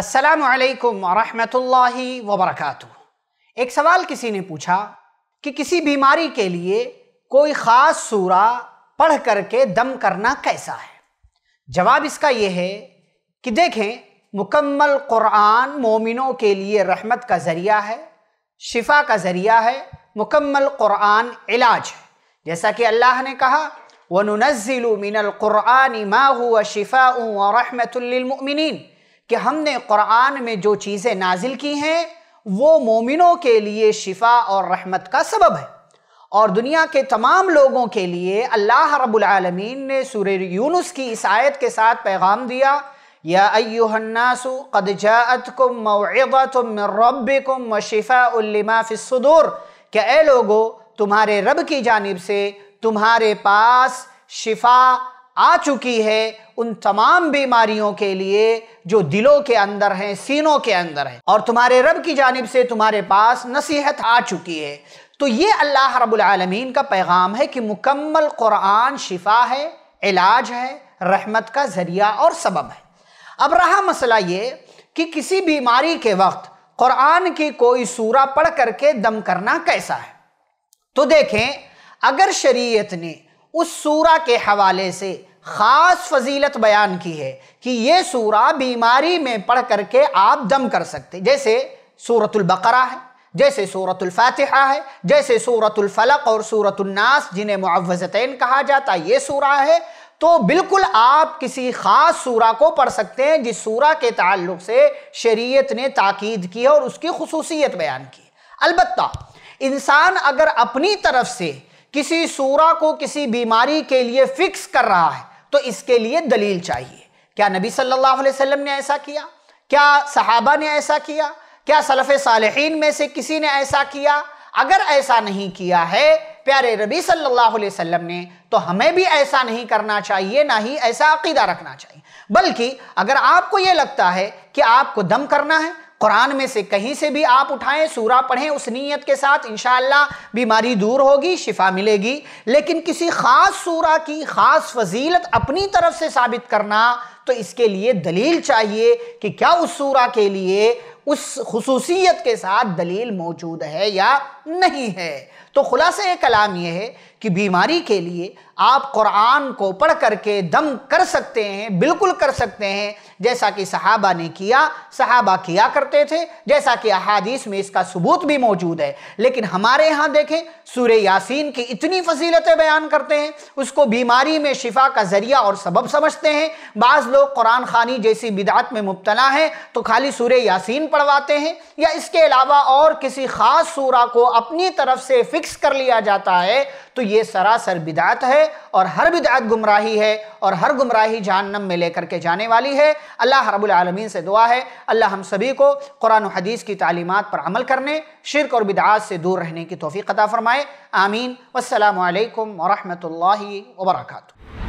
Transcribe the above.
असलकम वरहमतुल्लाहि वबरकatuh एक सवाल किसी ने पूछा कि किसी बीमारी के लिए कोई ख़ास सूरा पढ़ करके दम करना कैसा है जवाब इसका यह है कि देखें मुकम्मल कुरान मोमिनों के लिए रहमत का ज़रिया है शिफा का ज़रिया है मुकम्मल कुरान इलाज है जैसा कि अल्लाह ने कहा वनुनज़िल मिनल कुरान मा हुआ शिफा रहमतुल्लिल कि हमने कुरान में जो चीज़ें नाजिल की हैं वो मोमिनों के लिए शिफा और रहमत का सबब है और दुनिया के तमाम लोगों के लिए अल्लाह रबालमीन ने सुर यूनुस की इस आयत के साथ पैगाम दिया या अयुहन्नासु कद जात कुम मवतुम रब कुम शिफा उल्लिमा क्या ए लोगो तुम्हारे रब की जानब से तुम्हारे पास शिफा आ चुकी है उन तमाम बीमारियों के लिए जो दिलों के अंदर हैं सीनों के अंदर हैं और तुम्हारे रब की जानब से तुम्हारे पास नसीहत आ चुकी है तो ये अल्लाह रबालमीन का पैगाम है कि मुकम्मल कुरान शिफा है इलाज है रहमत का ज़रिया और सबब है अब रहा मसला ये कि किसी बीमारी के वक्त कुरान की कोई सूरा पढ़ करके दम करना कैसा है तो देखें अगर शरीयत ने उस सूरा के हवाले से ख़ास फजीलत बयान की है कि ये सूरा बीमारी में पढ़ करके आप दम कर सकते जैसे बकरा है जैसे फातिहा है जैसे फलक और नास जिन्हें मुआवजतैन कहा जाता है ये सूरा है तो बिल्कुल आप किसी ख़ास सूरा को पढ़ सकते हैं जिस सूरा के ताल्लुक से शरीयत ने ताकीद की है और उसकी खसूसियत बयान की अलबत् इंसान अगर अपनी तरफ से किसी सूरा को किसी बीमारी के लिए फिक्स कर रहा है तो इसके लिए दलील चाहिए क्या नबी सल्लल्लाहु अलैहि वसल्लम ने ऐसा किया क्या सहाबा ने ऐसा किया क्या सलफ़ सालहीन में से किसी ने ऐसा किया अगर ऐसा नहीं किया है प्यारे रबी सल्लल्लाहु अलैहि वसल्लम ने तो हमें भी ऐसा नहीं करना चाहिए ना ही ऐसा अकीदा रखना चाहिए बल्कि अगर आपको यह लगता है कि आपको दम करना है कुरान में से कहीं से भी आप उठाएं सूरा पढ़ें उस नीयत के साथ इनशाला बीमारी दूर होगी शिफा मिलेगी लेकिन किसी ख़ास सूरा की ख़ास फजीलत अपनी तरफ से साबित करना तो इसके लिए दलील चाहिए कि क्या उस सूरा के लिए उस खसूसियत के साथ दलील मौजूद है या नहीं है तो खुलासे कलाम यह है कि बीमारी के लिए आप कुरान को पढ़ करके दम कर सकते हैं बिल्कुल कर सकते हैं जैसा कि सहाबा ने किया सहाबा किया करते थे जैसा कि अहादीस में इसका सबूत भी मौजूद है लेकिन हमारे यहाँ देखें सूर्य यासीन की इतनी फजीलतें बयान करते हैं उसको बीमारी में शिफा का जरिया और सबब समझते हैं बाज़ लोग कुरान खानी जैसी बिदात में मुबतला हैं तो खाली सूर्य यासीन पढ़वाते हैं या इसके अलावा और किसी ख़ास सूरा को अपनी तरफ से फिक्स कर लिया जाता है तो ये सरासर बिदात है और हर बिदात गुमराही है और हर गुमराही जहन्नम में लेकर के जाने वाली है अल्लाह रबालमीन से दुआ है अल्लाह हम सभी को कुरान हदीस की तालीमत पर अमल करने शिरक और बिदात से दूर रहने की तोफ़ी अता फ़रमाए आमीन वालकम वरहमल वर्का